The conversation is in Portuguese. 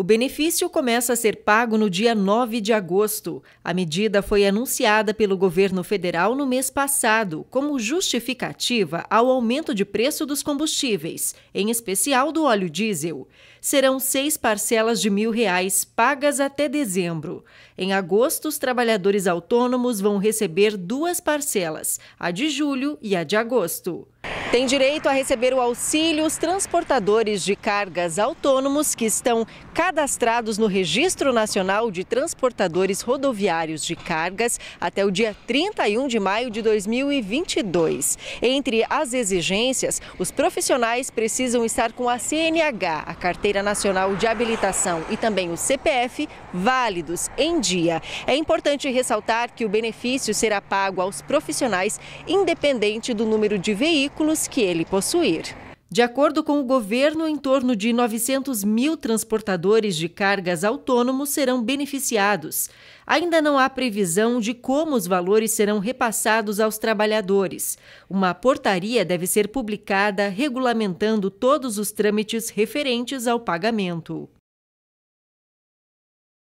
O benefício começa a ser pago no dia 9 de agosto. A medida foi anunciada pelo governo federal no mês passado como justificativa ao aumento de preço dos combustíveis, em especial do óleo diesel. Serão seis parcelas de mil reais pagas até dezembro. Em agosto, os trabalhadores autônomos vão receber duas parcelas, a de julho e a de agosto. Tem direito a receber o auxílio os transportadores de cargas autônomos que estão cadastrados no Registro Nacional de Transportadores Rodoviários de Cargas até o dia 31 de maio de 2022. Entre as exigências, os profissionais precisam estar com a CNH, a Carteira Nacional de Habilitação e também o CPF válidos em dia. É importante ressaltar que o benefício será pago aos profissionais independente do número de veículos veículos que ele possuir. De acordo com o governo, em torno de 900 mil transportadores de cargas autônomos serão beneficiados. Ainda não há previsão de como os valores serão repassados aos trabalhadores. Uma portaria deve ser publicada regulamentando todos os trâmites referentes ao pagamento.